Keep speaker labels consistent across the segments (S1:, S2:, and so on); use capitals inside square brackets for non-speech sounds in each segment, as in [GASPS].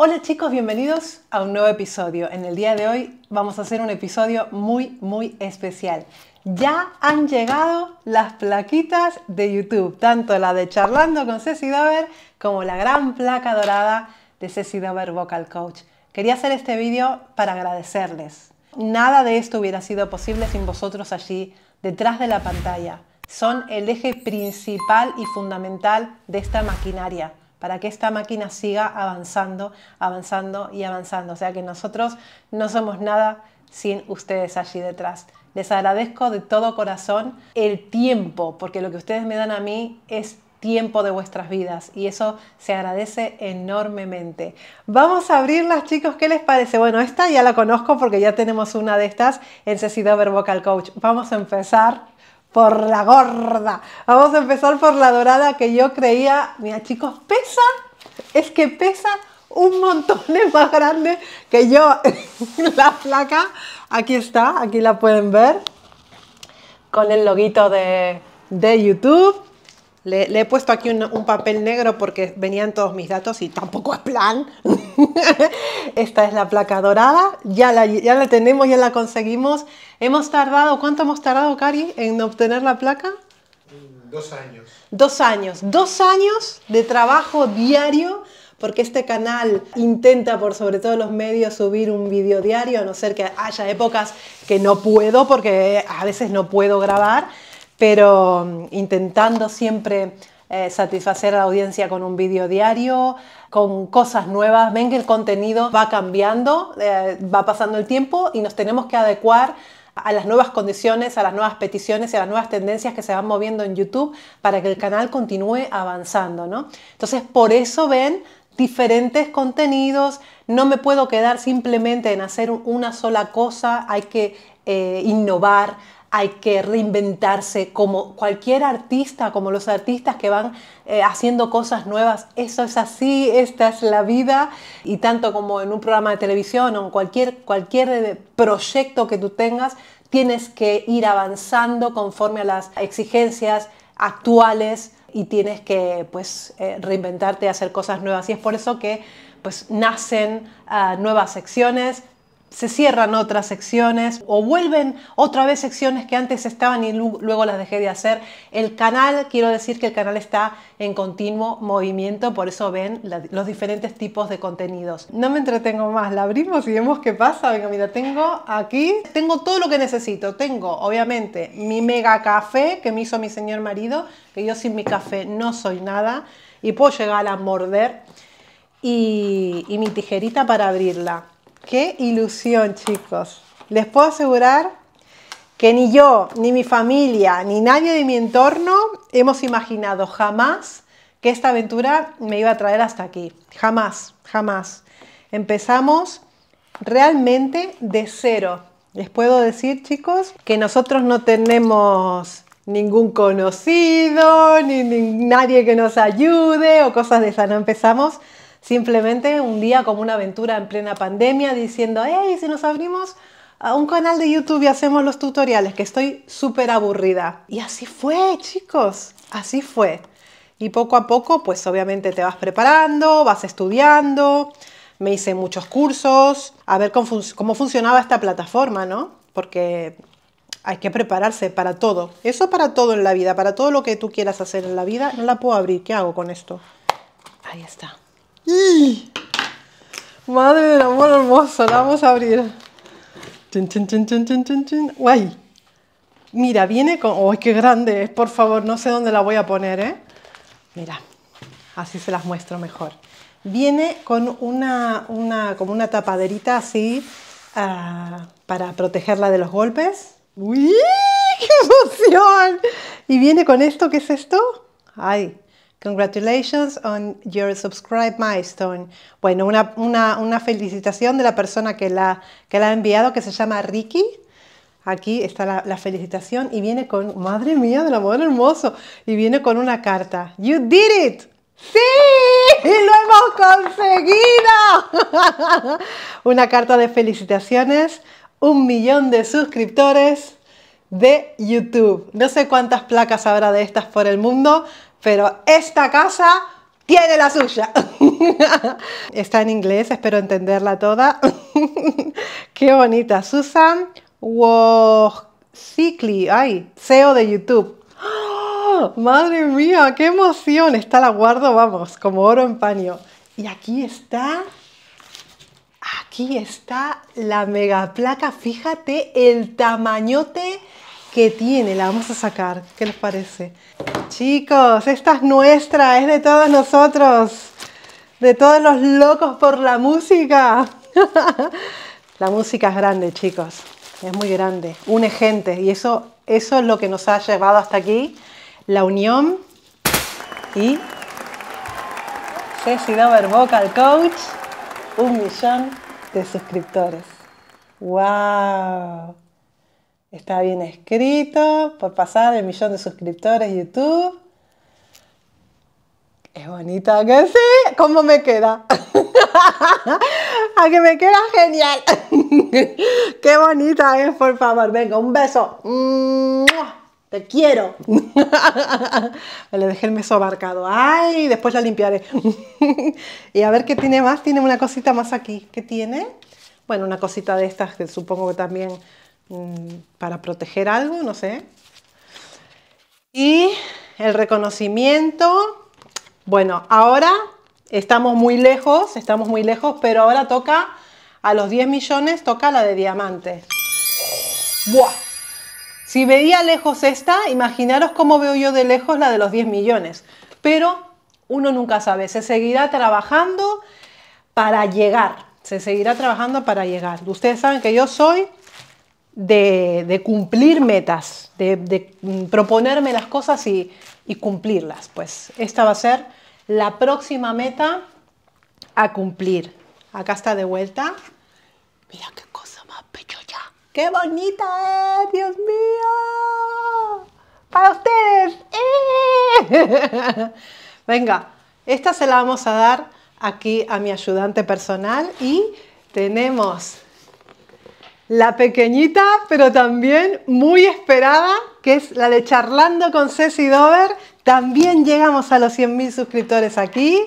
S1: Hola chicos, bienvenidos a un nuevo episodio. En el día de hoy vamos a hacer un episodio muy, muy especial. Ya han llegado las plaquitas de YouTube, tanto la de Charlando con Ceci Dover como la gran placa dorada de Ceci Dover Vocal Coach. Quería hacer este vídeo para agradecerles. Nada de esto hubiera sido posible sin vosotros allí, detrás de la pantalla. Son el eje principal y fundamental de esta maquinaria para que esta máquina siga avanzando, avanzando y avanzando. O sea que nosotros no somos nada sin ustedes allí detrás. Les agradezco de todo corazón el tiempo, porque lo que ustedes me dan a mí es tiempo de vuestras vidas y eso se agradece enormemente. Vamos a abrirlas, chicos, ¿qué les parece? Bueno, esta ya la conozco porque ya tenemos una de estas en Dover Vocal Coach. Vamos a empezar por la gorda. Vamos a empezar por la dorada que yo creía, mira chicos, pesa, es que pesa un montón de [LAUGHS] más grande que yo. [LAUGHS] la placa, aquí está, aquí la pueden ver, con el loguito de, de YouTube. Le, he puesto aquí un, papel negro porque venían todos mis datos y tampoco es plan. [LAUGHS] Esta es la placa dorada, ya la, ya la tenemos, ya la conseguimos. Hemos tardado, ¿cuánto hemos tardado, Cari, en obtener la placa? Dos años. Dos años, dos años de trabajo diario porque este canal intenta por sobre todo los medios subir un vídeo diario, a no ser que haya épocas que no puedo, porque a veces no puedo grabar, pero mm, intentando siempre eh, satisfacer a la audiencia con un vídeo diario, con cosas nuevas. Ven que el contenido va cambiando, eh, va pasando el tiempo y nos tenemos que adecuar a las nuevas condiciones, a las nuevas peticiones y a las nuevas tendencias que se van moviendo en YouTube para que el canal continúe avanzando, Entonces, por eso ven diferentes contenidos, no me puedo quedar simplemente en hacer una sola cosa, hay que eh, innovar, hay que reinventarse como cualquier artista, como los artistas que van eh, haciendo cosas nuevas. Eso es así, esta es la vida. Y tanto como en un programa de televisión o en cualquier, eh, proyecto que tú tengas, tienes que ir avanzando conforme a las exigencias actuales y tienes que pues eh, y reinventarte, hacer cosas nuevas. Y es por eso que pues nacen ah, nuevas secciones, se cierran otras secciones o vuelven otra vez secciones que antes estaban y luego las dejé de hacer. El canal, quiero decir que el canal está en continuo movimiento, por eso ven los diferentes tipos de contenidos. No me entretengo más, la abrimos y vemos qué pasa. Venga, mira, tengo aquí, tengo todo lo que necesito. Tengo, obviamente, mi mega café que me hizo mi señor marido, que yo sin mi café no soy nada y puedo llegar a morder. y mi tijerita para abrirla Qué ilusión, chicos. Les puedo asegurar que ni yo, ni mi familia, ni nadie de mi entorno hemos imaginado jamás que esta aventura me iba a traer hasta aquí. Jamás, jamás. Empezamos realmente de cero. Les puedo decir, chicos, que nosotros no tenemos ningún conocido, ni, nadie que nos ayude o cosas de esas. No empezamos Simplemente un día como una aventura en plena pandemia diciendo, hey, si nos abrimos a un canal de YouTube y hacemos los tutoriales, que estoy súper aburrida. Y así fue, chicos, así fue. Y poco a poco, pues obviamente te vas preparando, vas estudiando, me hice muchos cursos, a ver cómo, cómo funcionaba esta plataforma, ¿no? Porque hay que prepararse para todo. Eso para todo en la vida, para todo lo que tú quieras hacer en la vida. No la puedo abrir, ¿qué hago con esto? Ahí está. ¡Y! Madre del amor hermoso, la vamos a abrir. Guay. Mira, viene con... ¡Uy, oh, qué grande es! Por favor, no sé dónde la voy a poner, ¿eh? Mira, así se las muestro mejor. Viene con una, como una tapaderita así ah, para protegerla de los golpes. ¡Uy! ¡Qué emoción! Y viene con esto, ¿qué es esto? ¡Ay! Congratulations on your subscribe milestone. Bueno, una, una, una, felicitación de la persona que la, que la ha enviado, que se llama Ricky. Aquí está la, felicitación y viene con, madre mía, del amor hermoso, y viene con una carta. You did it! ¡Sí! ¡Y lo hemos conseguido! [LAUGHS] una carta de felicitaciones, un millón de suscriptores de YouTube. No sé cuántas placas habrá de estas por el mundo, pero esta casa tiene la suya. [LAUGHS] Está en inglés, espero entenderla toda. [LAUGHS] Qué bonita. Susan Wojcicli, ay, CEO de YouTube. [GASPS] madre mía, qué emoción. Está la guardo, vamos, como oro en paño. Y aquí está aquí está la mega placa. Fíjate el tamañote tiene, la vamos a sacar. ¿Qué les parece? Chicos, esta es nuestra, es de todos nosotros, de todos los locos por la música. [LAUGHS] la música es grande, chicos, es muy grande, une gente y eso, eso es lo que nos ha llevado hasta aquí, la unión y Ceci Dover Vocal Coach, un millón de suscriptores. ¡Wow! Está bien escrito, por pasar el millón de suscriptores YouTube. Es bonita que sí. ¿Cómo me queda? [LAUGHS] A que me queda genial. [LAUGHS] Qué bonita es, por favor. Venga, un beso. Te quiero. [LAUGHS] Le dejé el beso abarcado. Ay, después la limpiaré. y a ver qué tiene más. Tiene una cosita más aquí. ¿Qué tiene? Bueno, una cosita de estas que supongo que también para proteger algo, no sé. Y el reconocimiento, bueno, ahora estamos muy lejos, estamos muy lejos, pero ahora toca a los 10 millones, toca la de diamante. Si veía lejos esta, imaginaros cómo veo yo de lejos la de los 10 millones. Pero uno nunca sabe, se seguirá trabajando para llegar, se seguirá trabajando para llegar. Ustedes saben que yo soy de, cumplir metas, de, mm, proponerme las cosas y, cumplirlas. Pues esta va a ser la próxima meta a cumplir. Acá está de vuelta. Mira qué cosa más ya. ¡Qué bonita es! ¡Dios mío! ¡Para ustedes! ¡Eh! [LAUGHS] Venga, esta se la vamos a dar aquí a mi ayudante personal y tenemos la pequeñita, pero también muy esperada, que es la de Charlando con Ceci Dover. También llegamos a los 100.000 suscriptores aquí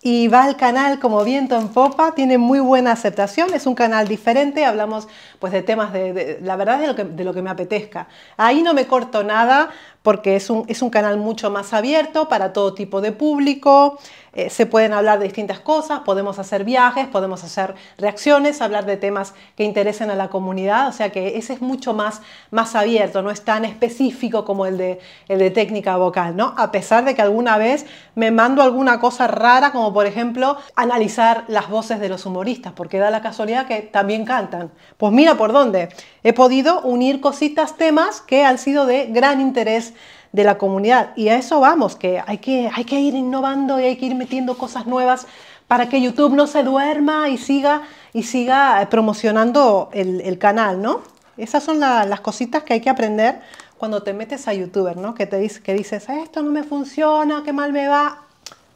S1: y va al canal como viento en popa, tiene muy buena aceptación, es un canal diferente, hablamos pues de temas de, la verdad de lo, que, de lo que me apetezca. Ahí no me corto nada porque es un, es un canal mucho más abierto para todo tipo de público, eh, se pueden hablar de distintas cosas, podemos hacer viajes, podemos hacer reacciones, hablar de temas que interesen a la comunidad, o sea que ese es mucho más, más abierto, no es tan específico como el de, el de técnica vocal, ¿no? A pesar de que alguna vez me mando alguna cosa rara, como por ejemplo analizar las voces de los humoristas, porque da la casualidad que también cantan. Pues mira por dónde, he podido unir cositas, temas que han sido de gran interés de la comunidad. Y a eso vamos, que hay que, hay que ir innovando y hay que ir metiendo cosas nuevas para que YouTube no se duerma y siga, y siga eh, promocionando el, canal, ¿no? Esas son las cositas que hay que aprender cuando te metes a YouTuber, ¿no? Que, te, que dices, esto no me funciona, qué mal me va.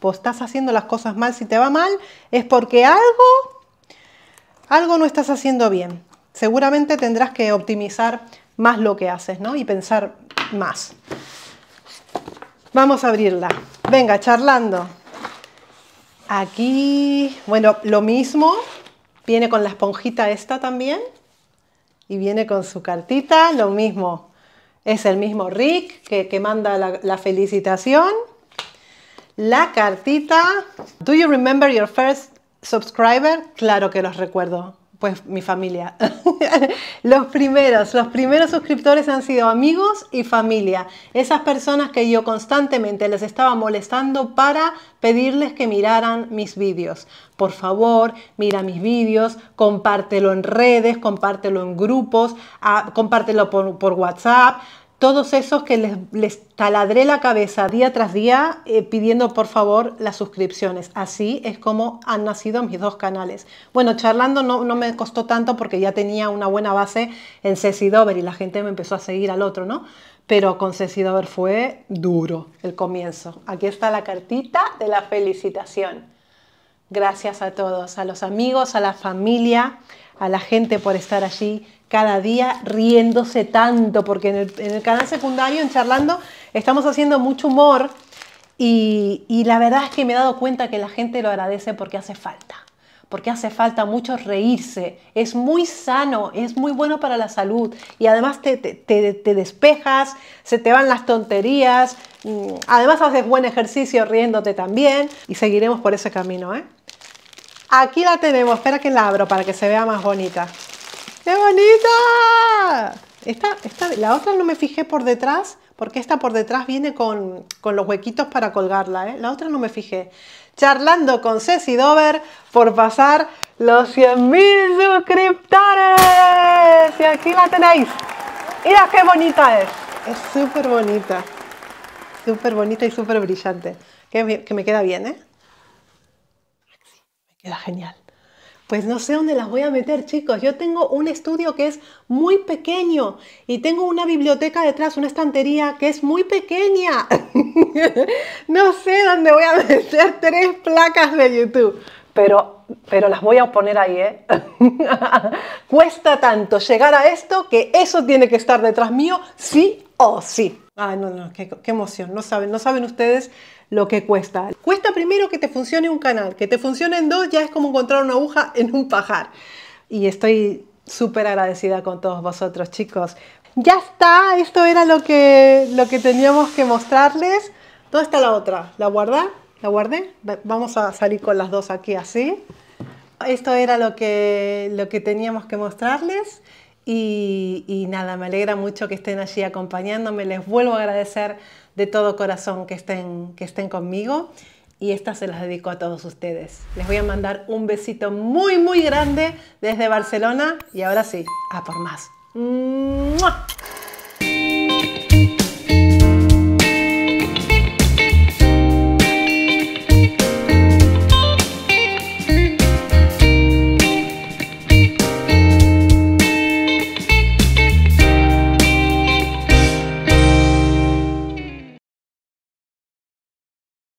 S1: Pues estás haciendo las cosas mal. Si te va mal, es porque algo, algo no estás haciendo bien. Seguramente tendrás que optimizar más lo que haces, ¿no? Y pensar más. Vamos a abrirla. Venga, charlando. Aquí, bueno, lo mismo. Viene con la esponjita esta también. Y viene con su cartita, lo mismo. Es el mismo Rick que, manda la, la felicitación. La cartita. ¿Do you remember your first subscriber? Claro que los recuerdo pues mi familia. [LAUGHS] los primeros, los primeros suscriptores han sido amigos y familia. Esas personas que yo constantemente les estaba molestando para pedirles que miraran mis vídeos. Por favor, mira mis vídeos, compártelo en redes, compártelo en grupos, ah, compártelo por, por WhatsApp todos esos que les, taladré la cabeza día tras día eh, pidiendo por favor las suscripciones. Así es como han nacido mis dos canales. Bueno, charlando no, no me costó tanto porque ya tenía una buena base en Ceci Dover y la gente me empezó a seguir al otro, ¿no? Pero con Ceci Dover fue duro el comienzo. Aquí está la cartita de la felicitación. Gracias a todos, a los amigos, a la familia, a la gente por estar allí cada día riéndose tanto, porque en el, canal secundario, en Charlando, estamos haciendo mucho humor y, la verdad es que me he dado cuenta que la gente lo agradece porque hace falta porque hace falta mucho reírse. Es muy sano, es muy bueno para la salud y además te, despejas, se te van las tonterías, mm, además haces buen ejercicio riéndote también y seguiremos por ese camino. ¿eh? Aquí la tenemos, espera que la abro para que se vea más bonita. ¡Qué bonita! la otra no me fijé por detrás, porque esta por detrás viene con, los huequitos para colgarla. ¿eh? La otra no me fijé. Charlando con Ceci Dover por pasar los 100.000 suscriptores. Y aquí la tenéis. Mira qué bonita es. Es súper bonita. Súper bonita y súper brillante. Que me, me queda bien, ¿eh? Me queda genial. Pues no sé dónde las voy a meter, chicos. Yo tengo un estudio que es muy pequeño y tengo una biblioteca detrás, una estantería que es muy pequeña. [LAUGHS] no sé dónde voy a meter tres placas de YouTube. Pero, pero las voy a poner ahí, ¿eh? [LAUGHS] Cuesta tanto llegar a esto que eso tiene que estar detrás mío, sí o sí. Ay, no, no, qué, qué emoción. No saben, no saben ustedes lo que cuesta. Cuesta primero que te funcione un canal, que te funcione en dos ya es como encontrar una aguja [LAUGHS] en un pajar. Y estoy súper agradecida con todos vosotros, chicos. Ya está, esto era lo que, lo que teníamos que mostrarles. ¿Dónde está la otra? ¿La guardé, ¿La guardé? Vamos a salir con las dos aquí así. Esto era lo que, lo que teníamos que mostrarles. Y, y nada, me alegra mucho que estén allí acompañándome. Les vuelvo a agradecer de todo corazón que estén, que estén conmigo y estas se las dedico a todos ustedes. Les voy a mandar un besito muy, muy grande desde Barcelona y ahora sí, a por más.